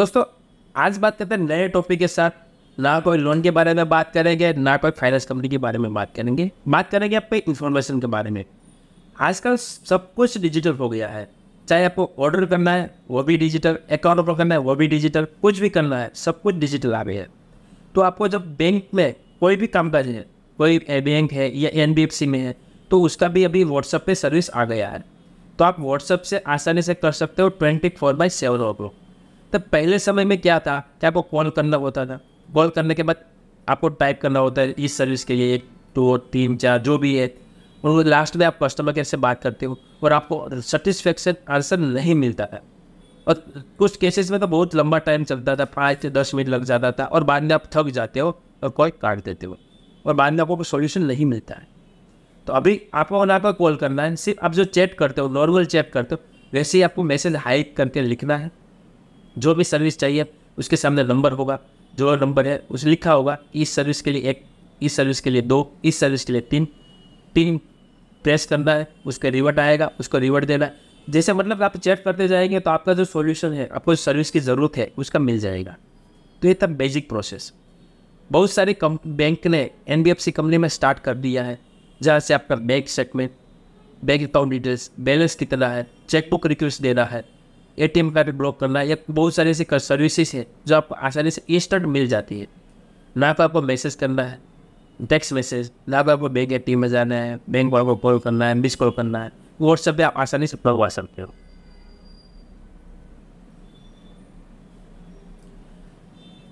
दोस्तों आज बात करते हैं नए टॉपिक के साथ ना कोई लोन के बारे में बात करेंगे ना कोई फाइनेंस कंपनी के बारे में बात करेंगे बात करेंगे आपके इन्फॉर्मेशन के बारे में आजकल सब कुछ डिजिटल हो गया है चाहे आपको ऑर्डर करना है वो भी डिजिटल अकाउंट ओपन करना है वो भी डिजिटल कुछ भी करना है सब कुछ डिजिटल आ गया है तो आपको जब बैंक में कोई भी काम काज है कोई बैंक है या एन में है तो उसका भी अभी व्हाट्सअप पे सर्विस आ गया है तो आप व्हाट्सअप से आसानी से कर सकते हो ट्वेंटी फोर बाई सेवन हो तब तो पहले समय में क्या था कि आपको कॉल करना होता था कॉल करने के बाद आपको टाइप करना होता है इस सर्विस के लिए एक दो तीन चार जो भी है और लास्ट में आप कस्टमर केयर से बात करते हो और आपको सेटिस्फेक्शन आंसर नहीं मिलता है और कुछ केसेस में तो बहुत लंबा टाइम चलता था पाँच से दस मिनट लग जाता था और बाद में आप थक जाते हो और कॉल काट देते हो और बाद में आपको सोल्यूशन नहीं मिलता है तो अभी आपको और आपका कॉल करना है सिर्फ आप जो चैट करते हो नॉर्मल चैट करते हो वैसे ही आपको मैसेज हाइक करके लिखना है जो भी सर्विस चाहिए उसके सामने नंबर होगा जो नंबर है उसे लिखा होगा इस सर्विस के लिए एक इस सर्विस के लिए दो इस सर्विस के लिए तीन तीन प्रेस करना है उसका रिवर्ट आएगा उसको रिवर्ट देना है जैसे मतलब आप चेक करते जाएंगे तो आपका जो सॉल्यूशन है आपको सर्विस की ज़रूरत है उसका मिल जाएगा तो ये था बेसिक प्रोसेस बहुत सारी कम बैंक ने एन कंपनी में स्टार्ट कर दिया है जहाँ से आपका bank statement bank account details balance कितना है चेकबुक रिक्वेस्ट देना है A T M card block करना या बहुत सारी ऐसी सर्विसेज है जो आपको आसानी से इंस्टेंट मिल जाती है ना तो आपको मैसेज करना है टेक्स्ट मैसेज ना तो आपको बैंक ए टी एम में जाना है बैंक वालों को कॉल करना है मिस कॉल करना है व्हाट्सएप पर आप आसानी से मंगवा सकते हो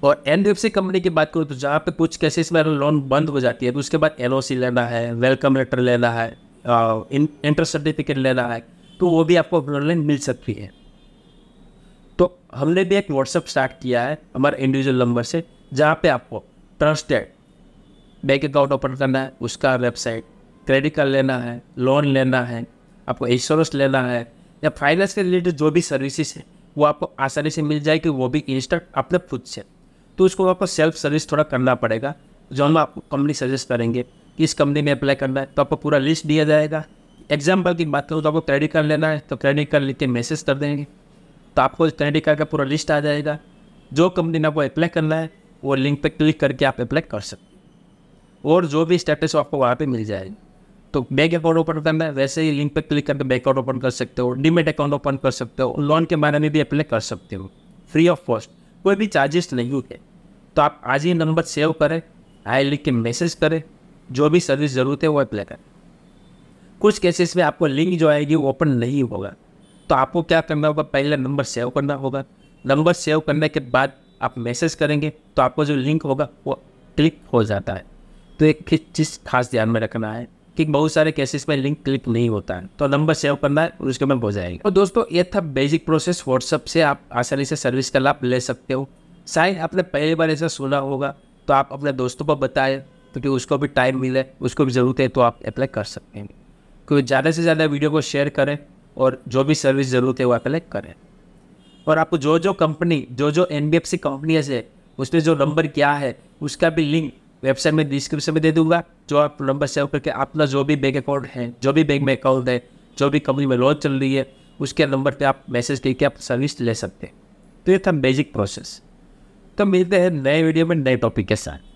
और N D F C company की बात करूँ तो जहाँ पे कुछ केसेस में लोन बंद हो जाती है तो उसके बाद एल ओ सी लेना है वेलकम लेटर लेना है इंटर सर्टिफिकेट लेना है तो वो भी आपको ऑनलाइन मिल सकती है हमने भी एक व्हाट्सअप स्टार्ट किया है हमारे इंडिविजुअल नंबर से जहाँ पे आपको ट्रस्टेड बैंक अकाउंट ओपन करना है उसका वेबसाइट क्रेडिट कार्ड लेना है लोन लेना है आपको इंश्योरेंस लेना है या फाइनेंस के रिलेटेड जो भी सर्विसेज है वो आपको आसानी से मिल जाएगी वो भी इंस्टा अपने खुद से तो उसको आपको सेल्फ सर्विस थोड़ा करना पड़ेगा जो हम आपको कंपनी सजेस्ट करेंगे कि इस कंपनी में अप्लाई करना है तो आपको पूरा लिस्ट दिया जाएगा एग्जाम्पल की बात करूँ तो आपको क्रेडिट कार्ड लेना है तो क्रेडिट कार्ड लेके मैसेज कर देंगे तो आपको इस क्रेडिट कार्ड का पूरा लिस्ट आ जाएगा जो कंपनी ने आपको अप्लाई करना है वो लिंक पर क्लिक करके आप अप्लाई कर सकते और जो भी स्टेटस आपको वहाँ पर मिल जाएगा तो बैंक अकाउंट ओपन करना है वैसे ही लिंक पर क्लिक करके बैंक अकाउंट ओपन कर सकते हो डिमेट अकाउंट ओपन कर सकते हो लोन के बारे में भी अप्लाई कर सकते हो फ्री ऑफ कॉस्ट कोई भी चार्जेस नहीं है तो आप आज ही नंबर सेव करें आई लिख के मैसेज करें जो भी सर्विस ज़रूरत है वो अप्लाई करें कुछ केसेस में आपको लिंक जो आएगी वो ओपन नहीं होगा तो आपको क्या करना होगा पहले नंबर सेव करना होगा नंबर सेव करने के बाद आप मैसेज करेंगे तो आपको जो लिंक होगा वो क्लिक हो जाता है तो एक चीज़ खास ध्यान में रखना है कि बहुत सारे केसेस में लिंक क्लिक नहीं होता है तो नंबर सेव करना है और उसके में हो जाएगा और दोस्तों ये था बेसिक प्रोसेस व्हाट्सअप से आप आसानी से सर्विस का लाभ ले सकते हो शायद आपने पहली बार ऐसा सुना होगा तो आप अपने दोस्तों को बताएं क्योंकि तो उसको भी टाइम मिले उसको भी ज़रूरत है तो आप अप्लाई कर सकते हैं क्योंकि ज़्यादा से ज़्यादा वीडियो को शेयर करें और जो भी सर्विस ज़रूरत है वो कलेक्ट करें और आपको जो जो कंपनी जो जो N B F C company है उसमें जो नंबर क्या है उसका भी लिंक वेबसाइट में डिस्क्रिप्शन में दे दूंगा जो आप नंबर सेव करके अपना जो भी बैंक अकाउंट है जो भी बैंक में अकाउंट है जो भी कंपनी में लोन चल रही है उसके नंबर पे आप मैसेज करके आप सर्विस ले सकते हैं तो ये था बेसिक प्रोसेस तो मिलते हैं नए वीडियो में नए टॉपिक के साथ